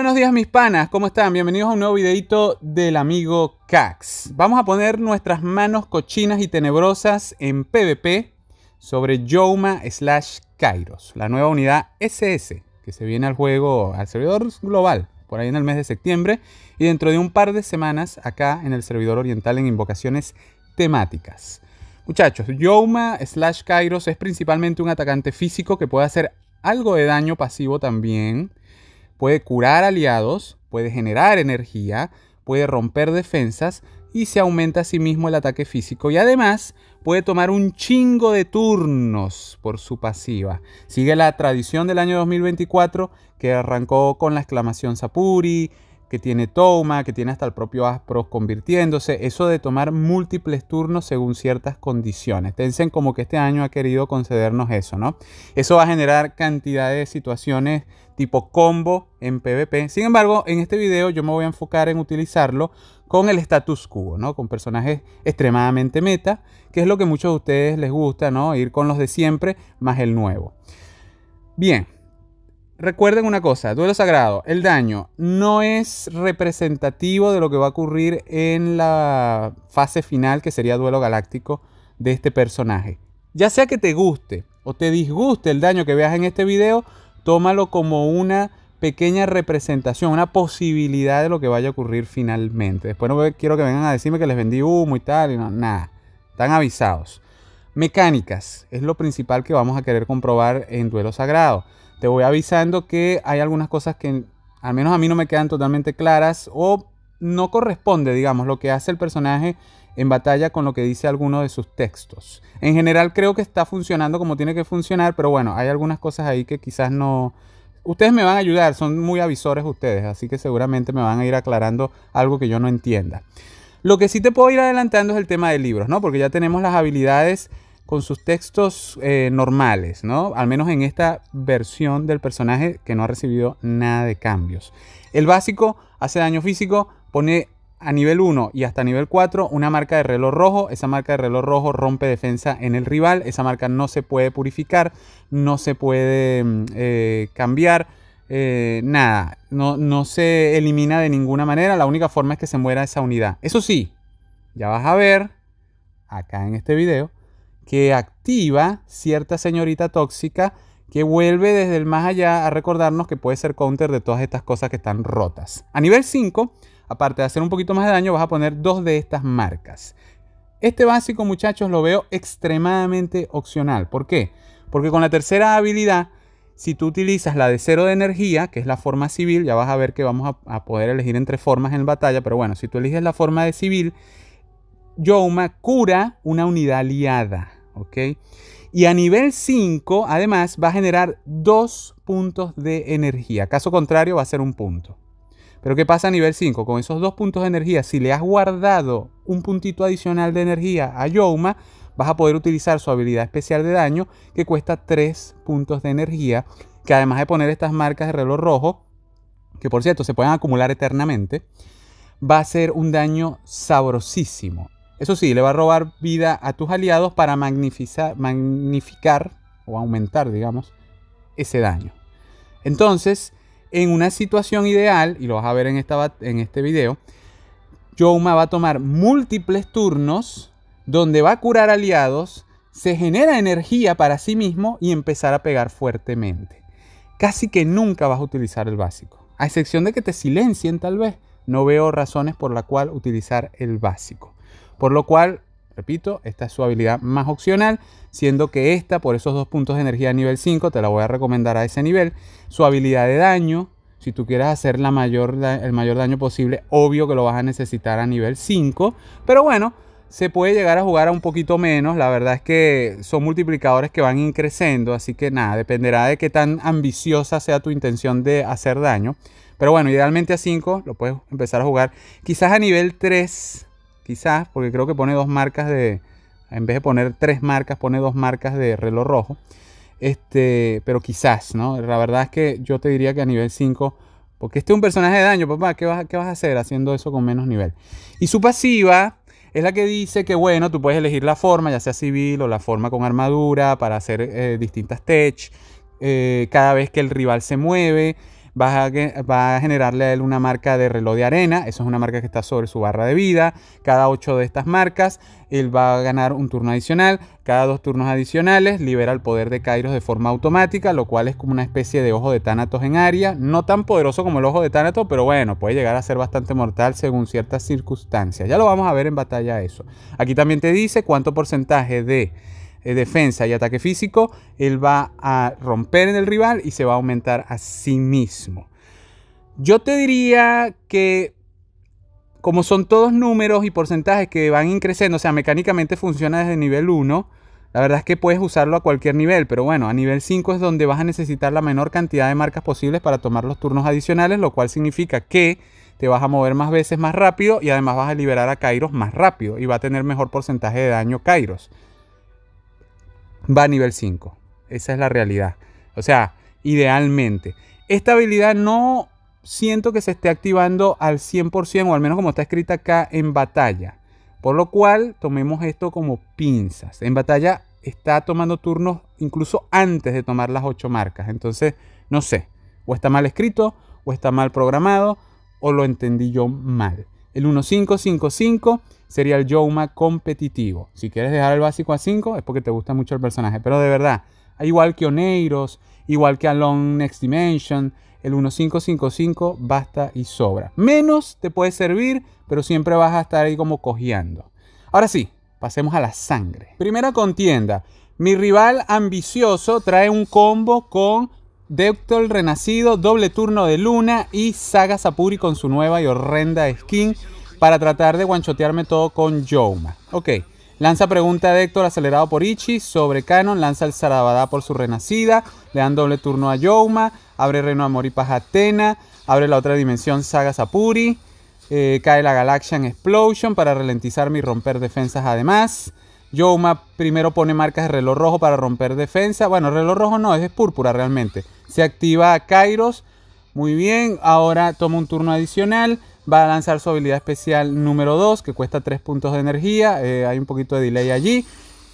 buenos días mis panas, ¿cómo están? Bienvenidos a un nuevo videito del amigo Cax. Vamos a poner nuestras manos cochinas y tenebrosas en PvP sobre Jouma slash Kairos, la nueva unidad SS que se viene al juego, al servidor global, por ahí en el mes de septiembre y dentro de un par de semanas acá en el servidor oriental en invocaciones temáticas. Muchachos, Yoma slash Kairos es principalmente un atacante físico que puede hacer algo de daño pasivo también Puede curar aliados, puede generar energía, puede romper defensas y se aumenta a sí mismo el ataque físico. Y además puede tomar un chingo de turnos por su pasiva. Sigue la tradición del año 2024 que arrancó con la exclamación Sapuri, que tiene Toma, que tiene hasta el propio Aspros convirtiéndose, eso de tomar múltiples turnos según ciertas condiciones. Tencent como que este año ha querido concedernos eso, ¿no? Eso va a generar cantidad de situaciones tipo combo en PvP. Sin embargo, en este video yo me voy a enfocar en utilizarlo con el status quo, ¿no? Con personajes extremadamente meta, que es lo que muchos de ustedes les gusta, ¿no? Ir con los de siempre más el nuevo. Bien, recuerden una cosa, duelo sagrado, el daño no es representativo de lo que va a ocurrir en la fase final, que sería duelo galáctico de este personaje. Ya sea que te guste o te disguste el daño que veas en este video, tómalo como una pequeña representación, una posibilidad de lo que vaya a ocurrir finalmente. Después no quiero que vengan a decirme que les vendí humo y tal, y nada, están avisados. Mecánicas es lo principal que vamos a querer comprobar en duelo sagrado te voy avisando que hay algunas cosas que al menos a mí no me quedan totalmente claras o no corresponde, digamos, lo que hace el personaje en batalla con lo que dice alguno de sus textos. En general creo que está funcionando como tiene que funcionar, pero bueno, hay algunas cosas ahí que quizás no... Ustedes me van a ayudar, son muy avisores ustedes, así que seguramente me van a ir aclarando algo que yo no entienda. Lo que sí te puedo ir adelantando es el tema de libros, ¿no? Porque ya tenemos las habilidades con sus textos eh, normales, ¿no? Al menos en esta versión del personaje que no ha recibido nada de cambios. El básico hace daño físico, pone a nivel 1 y hasta nivel 4 una marca de reloj rojo. Esa marca de reloj rojo rompe defensa en el rival. Esa marca no se puede purificar, no se puede mm, eh, cambiar. Eh, nada, no, no se elimina de ninguna manera. La única forma es que se muera esa unidad. Eso sí, ya vas a ver acá en este video que activa cierta señorita tóxica que vuelve desde el más allá a recordarnos que puede ser counter de todas estas cosas que están rotas. A nivel 5, aparte de hacer un poquito más de daño, vas a poner dos de estas marcas. Este básico, muchachos, lo veo extremadamente opcional. ¿Por qué? Porque con la tercera habilidad, si tú utilizas la de cero de energía, que es la forma civil, ya vas a ver que vamos a, poder elegir entre formas en batalla, pero bueno, si tú eliges la forma de civil, Yoma cura una unidad aliada. Y a nivel 5, además, va a generar dos puntos de energía. Caso contrario, va a ser un punto. Pero ¿qué pasa a nivel 5? Con esos dos puntos de energía, si le has guardado un puntito adicional de energía a Yoma, vas a poder utilizar su habilidad especial de daño que cuesta 3 puntos de energía, que además de poner estas marcas de reloj rojo, que por cierto se pueden acumular eternamente, va a ser un daño sabrosísimo. Eso sí, le va a robar vida a tus aliados para magnificar o aumentar, digamos, ese daño. Entonces, en una situación ideal, y lo vas a ver en, este video, Jouma va a tomar múltiples turnos donde va a curar aliados, se genera energía para sí mismo y empezar a pegar fuertemente. Casi que nunca vas a utilizar el básico, a excepción de que te silencien tal vez. No veo razones por la cual utilizar el básico. Por lo cual, repito, esta es su habilidad más opcional, siendo que esta, por esos dos puntos de energía a nivel 5, te la voy a recomendar a ese nivel. Su habilidad de daño, si tú quieres hacer el mayor daño posible, obvio que lo vas a necesitar a nivel 5. Pero bueno, se puede llegar a jugar a un poquito menos. La verdad es que son multiplicadores que van increciendo. Así que nada, dependerá de qué tan ambiciosa sea tu intención de hacer daño. Pero bueno, idealmente a 5 lo puedes empezar a jugar. Quizás a nivel 3 quizás, porque creo que pone dos marcas de, en vez de poner tres marcas, pone dos marcas de reloj rojo. Este, pero quizás, ¿no? La verdad es que yo te diría que a nivel 5, porque este es un personaje de daño, papá, ¿qué vas, qué vas a hacer haciendo eso con menos nivel? Y su pasiva es la que dice que, bueno, tú puedes elegir la forma, ya sea civil o la forma con armadura, para hacer eh, distintas tech. Eh, cada vez que el rival se mueve, va a generarle a él una marca de reloj de arena, eso es una marca que está sobre su barra de vida, cada ocho de estas marcas, él va a ganar un turno adicional, cada dos turnos adicionales libera el poder de Kairos de forma automática, lo cual es como una especie de ojo de Thanatos en área, no tan poderoso como el ojo de Thanatos, pero bueno, puede llegar a ser bastante mortal según ciertas circunstancias, ya lo vamos a ver en batalla eso. Aquí también te dice cuánto porcentaje de eh, defensa y ataque físico, él va a romper en el rival y se va a aumentar a sí mismo. Yo te diría que como son todos números y porcentajes que van increciendo, o sea, mecánicamente funciona desde nivel 1, la verdad es que puedes usarlo a cualquier nivel, pero bueno, a nivel 5 es donde vas a necesitar la menor cantidad de marcas posibles para tomar los turnos adicionales, lo cual significa que te vas a mover más veces más rápido y además vas a liberar a Kairos más rápido y va a tener mejor porcentaje de daño Kairos va a nivel 5. Esa es la realidad. O sea, idealmente. Esta habilidad no siento que se esté activando al 100% o al menos como está escrita acá en batalla. Por lo cual, tomemos esto como pinzas. En batalla está tomando turnos incluso antes de tomar las 8 marcas. Entonces, no sé, o está mal escrito, o está mal programado, o lo entendí yo mal. El 1555 sería el Yoma competitivo. Si quieres dejar el básico a 5 es porque te gusta mucho el personaje. Pero de verdad, igual que Oneiros, igual que Long Next Dimension, el 1555 basta y sobra. Menos te puede servir, pero siempre vas a estar ahí como cojeando. Ahora sí, pasemos a la sangre. Primera contienda. Mi rival ambicioso trae un combo con Deptol Renacido, Doble Turno de Luna y Saga Sapuri con su nueva y horrenda skin para tratar de guanchotearme todo con Jouma. Ok, lanza pregunta de Héctor acelerado por Ichi sobre Canon, lanza el Sarabadá por su Renacida, le dan doble turno a Yoma, abre Reno a y Atena, abre la otra dimensión Saga Sapuri, eh, cae la Galaxian Explosion para ralentizarme y romper defensas además. Yoma primero pone marcas de reloj rojo para romper defensa. Bueno, reloj rojo no, es púrpura realmente. Se activa Kairos. Muy bien, ahora toma un turno adicional. Va a lanzar su habilidad especial número 2, que cuesta 3 puntos de energía. Eh, hay un poquito de delay allí.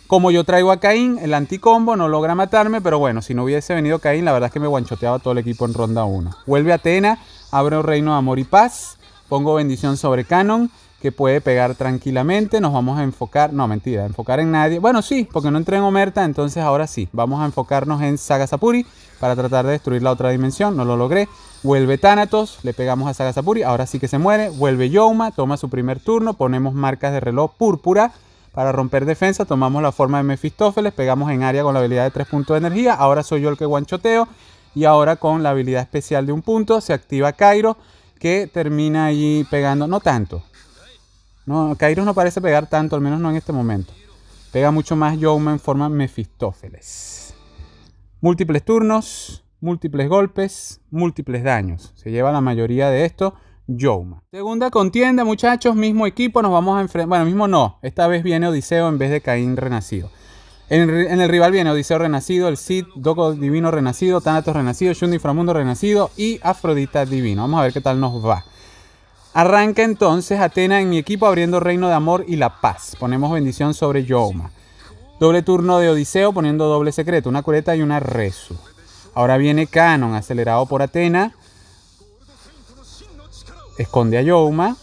Como yo traigo a Caín, el anticombo no logra matarme, pero bueno, si no hubiese venido Caín, la verdad es que me guanchoteaba todo el equipo en ronda 1. Vuelve a Atena, abre un reino de amor y paz, pongo bendición sobre Canon, que puede pegar tranquilamente. Nos vamos a enfocar, no mentira, enfocar en nadie. Bueno, sí, porque no entré en Omerta, entonces ahora sí. Vamos a enfocarnos en Sagasapuri para tratar de destruir la otra dimensión. No lo logré. Vuelve Thanatos, le pegamos a Sagasapuri, ahora sí que se muere. Vuelve Yoma, toma su primer turno, ponemos marcas de reloj púrpura. Para romper defensa tomamos la forma de Mefistófeles, pegamos en área con la habilidad de 3 puntos de energía. Ahora soy yo el que guanchoteo. Y ahora con la habilidad especial de un punto se activa Cairo que termina ahí pegando, no tanto, no, Kairos no parece pegar tanto, al menos no en este momento. Pega mucho más Yoma en forma Mefistófeles. Múltiples turnos, múltiples golpes, múltiples daños. Se lleva la mayoría de esto Yoma. Segunda contienda, muchachos, mismo equipo, nos vamos a enfrentar. Bueno, mismo no, esta vez viene Odiseo en vez de Caín renacido. En, el rival viene Odiseo renacido, el Cid, Doco divino renacido, Thanatos renacido, Yundi Framundo renacido y Afrodita divino. Vamos a ver qué tal nos va. Arranca entonces Atena en mi equipo abriendo Reino de Amor y la Paz. Ponemos bendición sobre Yoma. Doble turno de Odiseo poniendo doble secreto, una cureta y una resu. Ahora viene Canon, acelerado por Atena. Esconde a Yoma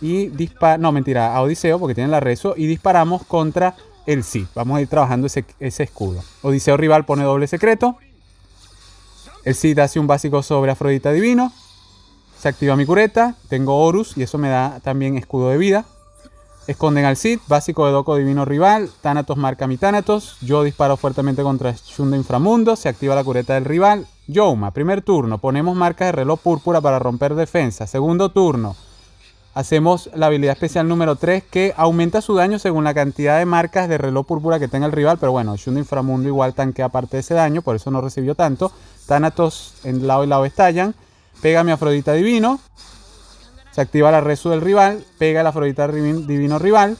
y dispara, no mentira, a Odiseo porque tiene la rezo y disparamos contra el sí. Vamos a ir trabajando ese, escudo. Odiseo rival pone doble secreto. El Sith hace un básico sobre Afrodita Divino. Se activa mi cureta, tengo Horus y eso me da también escudo de vida. Esconden al Cid, básico de Doco Divino Rival, Thanatos marca mi Thanatos, yo disparo fuertemente contra Shundo Inframundo, se activa la cureta del rival. Yoma, primer turno, ponemos marcas de reloj púrpura para romper defensa. Segundo turno, hacemos la habilidad especial número 3 que aumenta su daño según la cantidad de marcas de reloj púrpura que tenga el rival, pero bueno, Shun Inframundo igual tanquea parte de ese daño, por eso no recibió tanto. Thanatos en lado y lado estallan pega mi Afrodita Divino, se activa la rezo del rival, pega la Afrodita Divino rival,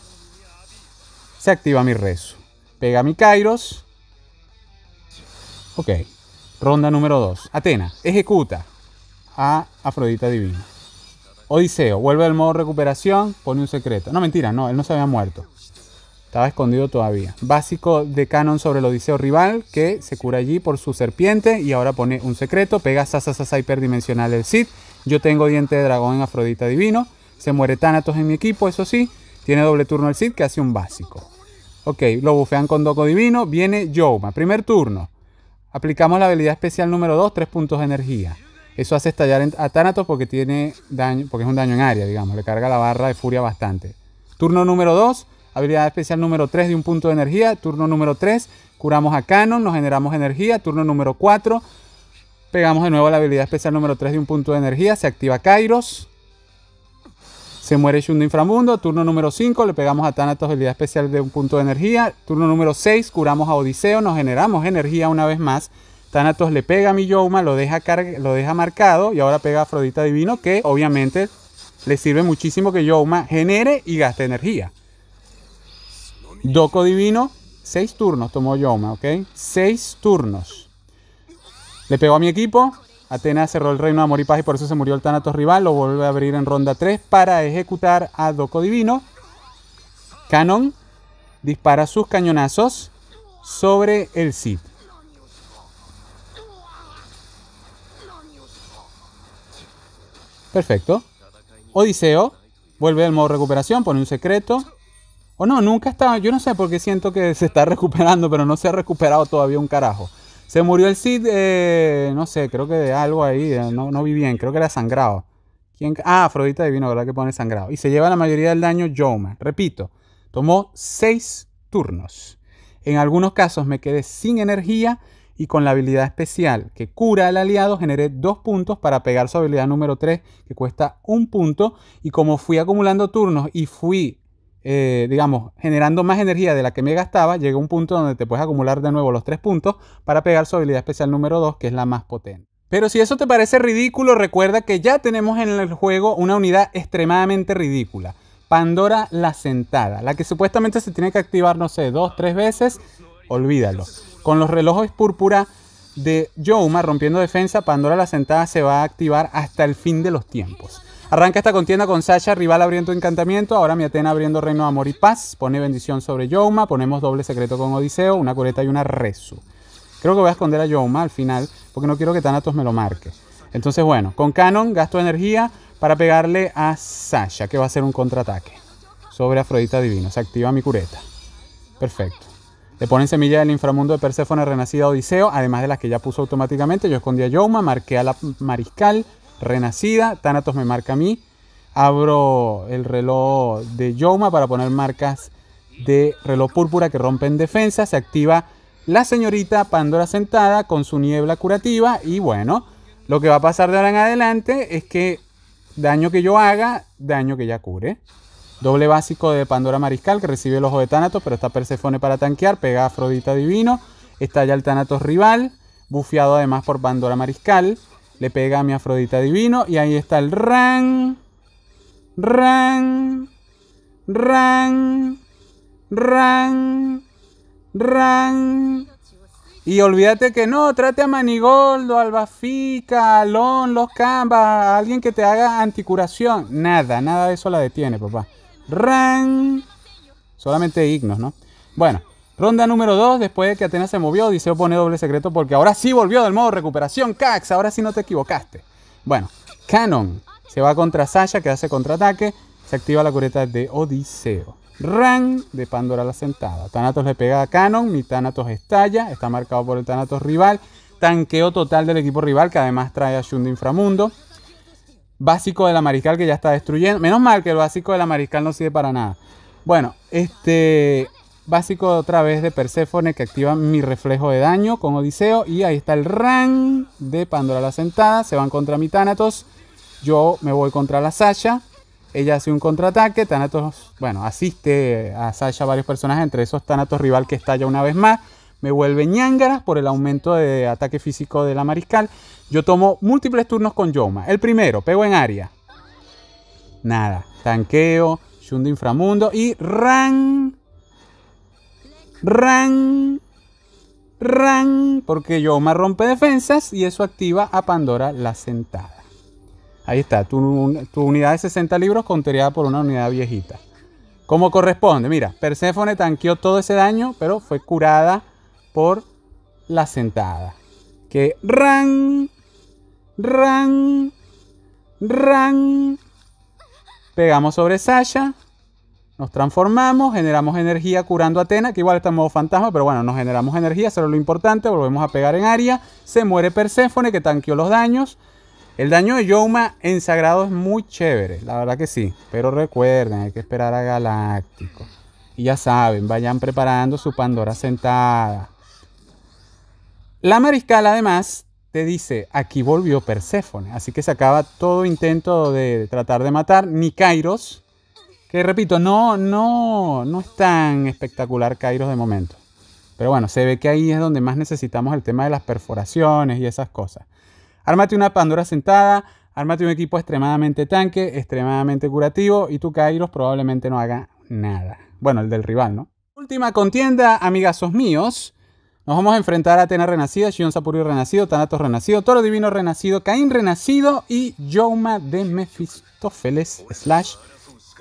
se activa mi rezo, pega mi Kairos. Ok, ronda número 2. Atena, ejecuta a Afrodita Divino. Odiseo, vuelve al modo recuperación, pone un secreto. No, mentira, no, él no se había muerto. Estaba escondido todavía. Básico de canon sobre el Odiseo rival, que se cura allí por su serpiente y ahora pone un secreto. Pega Sasa hiperdimensional el Cid. Yo tengo diente de dragón en Afrodita Divino. Se muere Thanatos en mi equipo, eso sí. Tiene doble turno el Cid que hace un básico. Ok, lo bufean con Doco Divino. Viene Yoma. Primer turno. Aplicamos la habilidad especial número 2, 3 puntos de energía. Eso hace estallar a Thanatos porque tiene daño, porque es un daño en área, digamos. Le carga la barra de furia bastante. Turno número 2 Habilidad especial número 3 de un punto de energía. Turno número 3, curamos a Canon, nos generamos energía. Turno número 4, pegamos de nuevo la habilidad especial número 3 de un punto de energía. Se activa Kairos. Se muere Shun Inframundo. Turno número 5, le pegamos a Thanatos habilidad especial de un punto de energía. Turno número 6, curamos a Odiseo, nos generamos energía una vez más. Thanatos le pega a mi lo deja, lo deja marcado y ahora pega a Afrodita Divino que obviamente le sirve muchísimo que Yoma genere y gaste energía. Doco divino, seis turnos tomó Yoma, ¿ok? Seis turnos. Le pegó a mi equipo. Atenas cerró el reino de amor y paz y por eso se murió el Thanatos rival. Lo vuelve a abrir en ronda 3 para ejecutar a Doco Divino. Canon dispara sus cañonazos sobre el Cid. Perfecto. Odiseo vuelve al modo recuperación, pone un secreto. O no, nunca estaba, yo no sé por qué siento que se está recuperando, pero no se ha recuperado todavía un carajo. Se murió el Cid, eh, no sé, creo que de algo ahí, eh, no, no vi bien, creo que era sangrado. Ah, Afrodita Divino, ¿verdad? Que pone sangrado. Y se lleva la mayoría del daño Joma. Repito, tomó seis turnos. En algunos casos me quedé sin energía y con la habilidad especial que cura al aliado generé dos puntos para pegar su habilidad número 3 que cuesta un punto y como fui acumulando turnos y fui eh, digamos, generando más energía de la que me gastaba, llega un punto donde te puedes acumular de nuevo los tres puntos para pegar su habilidad especial número 2, que es la más potente. Pero si eso te parece ridículo, recuerda que ya tenemos en el juego una unidad extremadamente ridícula. Pandora la sentada, la que supuestamente se tiene que activar, no sé, dos, tres veces, olvídalo. Con los relojes púrpura de Jouma rompiendo defensa, Pandora la sentada se va a activar hasta el fin de los tiempos. Arranca esta contienda con Sasha, rival abriendo encantamiento. Ahora mi Atena abriendo reino de amor y paz. Pone bendición sobre Yoma. Ponemos doble secreto con Odiseo, una cureta y una rezo. Creo que voy a esconder a Yoma al final porque no quiero que Thanatos me lo marque. Entonces, bueno, con Canon gasto energía para pegarle a Sasha, que va a hacer un contraataque sobre Afrodita Divino. Se activa mi cureta. Perfecto. Le ponen semilla del inframundo de Perséfone renacida Odiseo, además de las que ya puso automáticamente. Yo escondí a Yoma, marqué a la mariscal, renacida. Thanatos me marca a mí. Abro el reloj de Yoma para poner marcas de reloj púrpura que rompen defensa. Se activa la señorita Pandora sentada con su niebla curativa. Y bueno, lo que va a pasar de ahora en adelante es que daño que yo haga, daño que ya cure. Doble básico de Pandora Mariscal que recibe el ojo de Thanatos, pero está Persefone para tanquear. Pega Afrodita Divino. Está ya el Thanatos rival, bufiado además por Pandora Mariscal. Le pega a mi Afrodita Divino. Y ahí está el ran. Ran. Ran. Ran. Ran. Y olvídate que no, trate a Manigoldo, Albafica, Alon, Los camba alguien que te haga anticuración. Nada, nada de eso la detiene, papá. Ran. Solamente ignos, ¿no? Bueno, Ronda número 2, después de que Atenas se movió, Odiseo pone doble secreto porque ahora sí volvió del modo recuperación, Cax, ahora sí no te equivocaste. Bueno, Canon se va contra Sasha, que hace contraataque, se activa la cureta de Odiseo. Ran de Pandora la sentada. Thanatos le pega a Canon, mi Thanatos estalla, está marcado por el Thanatos rival. Tanqueo total del equipo rival, que además trae a Shun Inframundo. Básico de la Mariscal que ya está destruyendo. Menos mal que el básico de la Mariscal no sirve para nada. Bueno, este básico otra vez de Perséfone que activa mi reflejo de daño con Odiseo. Y ahí está el Ran de Pandora la Sentada. Se van contra mi Thanatos. Yo me voy contra la Sasha. Ella hace un contraataque. Thanatos, bueno, asiste a Sasha varios personajes, entre esos Thanatos rival que estalla una vez más. Me vuelve Ñangaras por el aumento de ataque físico de la mariscal. Yo tomo múltiples turnos con Yoma. El primero, pego en área. Nada. Tanqueo, Shun de Inframundo y Ran ran, ran, porque Yoma rompe defensas y eso activa a Pandora la sentada. Ahí está, tu, unidad de 60 libros contaría por una unidad viejita. Como corresponde, mira, Perséfone tanqueó todo ese daño, pero fue curada por la sentada. Que ran, ran, ran. Pegamos sobre Sasha. Nos transformamos, generamos energía curando a Atena, que igual está en modo fantasma, pero bueno, nos generamos energía, eso es lo importante, volvemos a pegar en área. Se muere Perséfone, que tanqueó los daños. El daño de Yoma en Sagrado es muy chévere, la verdad que sí. Pero recuerden, hay que esperar a Galáctico. Y ya saben, vayan preparando su Pandora sentada. La mariscal además te dice, aquí volvió Perséfone, así que se acaba todo intento de tratar de matar. Ni Kairos que repito, no, no, no es tan espectacular Kairos de momento. Pero bueno, se ve que ahí es donde más necesitamos el tema de las perforaciones y esas cosas. Ármate una Pandora sentada, ármate un equipo extremadamente tanque, extremadamente curativo y tu Kairos probablemente no haga nada. Bueno, el del rival, ¿no? Última contienda, amigazos míos. Nos vamos a enfrentar a Atena Renacida, Shion Sapuri Renacido, Tanatos Renacido, Toro Divino Renacido, Caín Renacido y Yoma de Mephistófeles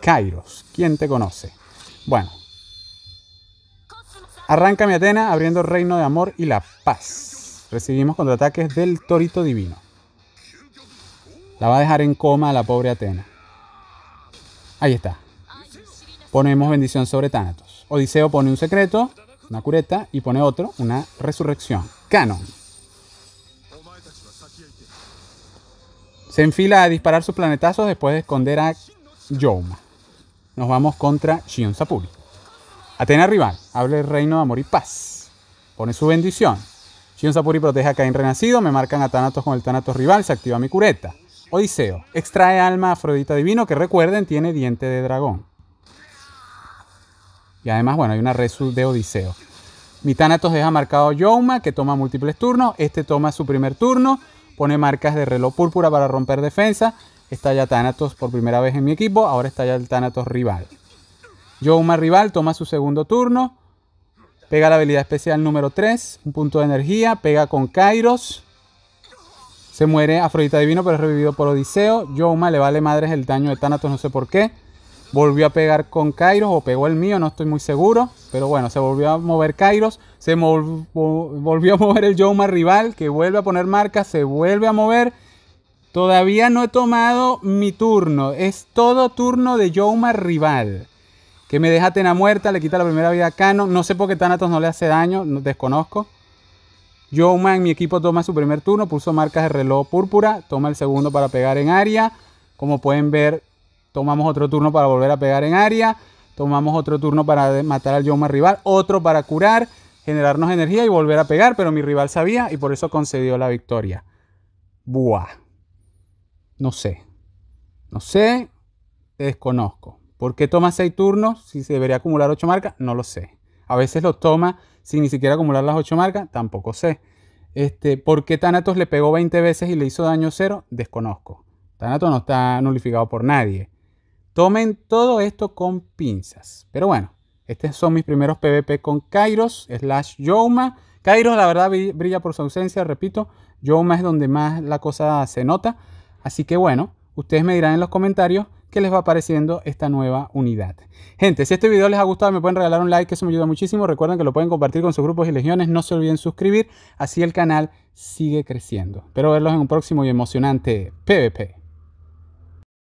Kairos. ¿Quién te conoce? Bueno. Arranca mi Atena abriendo el reino de amor y la paz. Recibimos contraataques del Torito Divino. La va a dejar en coma a la pobre Atena. Ahí está. Ponemos bendición sobre Thanatos. Odiseo pone un secreto, una cureta, y pone otro, una resurrección. Canon. Se enfila a disparar sus planetazos después de esconder a Yoma nos vamos contra Shion Sapuri. Atena rival, hable el reino de amor y paz. Pone su bendición. Shion Sapuri protege a Caín renacido, me marcan a Thanatos con el Thanatos rival, se activa mi cureta. Odiseo, extrae alma a Afrodita divino que recuerden tiene diente de dragón. Y además, bueno, hay una resu de Odiseo. Mi Thanatos deja marcado Yoma, que toma múltiples turnos. Este toma su primer turno, pone marcas de reloj púrpura para romper defensa está ya Thanatos por primera vez en mi equipo, ahora está ya el Thanatos rival. Jouma rival toma su segundo turno, pega la habilidad especial número 3, un punto de energía, pega con Kairos. Se muere Afrodita Divino, pero es revivido por Odiseo. Jouma le vale madres el daño de Thanatos, no sé por qué. Volvió a pegar con Kairos o pegó el mío, no estoy muy seguro. Pero bueno, se volvió a mover Kairos. Se volvió a mover el Jouma rival, que vuelve a poner marca, se vuelve a mover Todavía no he tomado mi turno. Es todo turno de Jouma Rival. Que me deja Tena muerta, le quita la primera vida a Cano. No sé por qué Thanatos no le hace daño, no, desconozco. Jouma en mi equipo toma su primer turno, puso marcas de reloj púrpura, toma el segundo para pegar en área. Como pueden ver, tomamos otro turno para volver a pegar en área. Tomamos otro turno para matar al Jouma rival, otro para curar, generarnos energía y volver a pegar, pero mi rival sabía y por eso concedió la victoria. Buah. No sé. No sé, desconozco. ¿Por qué toma seis turnos si se debería acumular ocho marcas? No lo sé. A veces lo toma sin ni siquiera acumular las ocho marcas, tampoco sé. Este, ¿Por qué Thanatos le pegó 20 veces y le hizo daño cero? Desconozco. Thanatos no está nulificado por nadie. Tomen todo esto con pinzas. Pero bueno, estos son mis primeros PvP con Kairos slash Yoma. Kairos la verdad brilla por su ausencia, repito. Yoma es donde más la cosa se nota. Así que bueno, ustedes me dirán en los comentarios qué les va pareciendo esta nueva unidad. Gente, si este video les ha gustado, me pueden regalar un like, eso me ayuda muchísimo. Recuerden que lo pueden compartir con sus grupos y legiones. No se olviden suscribir, así el canal sigue creciendo. Espero verlos en un próximo y emocionante PvP.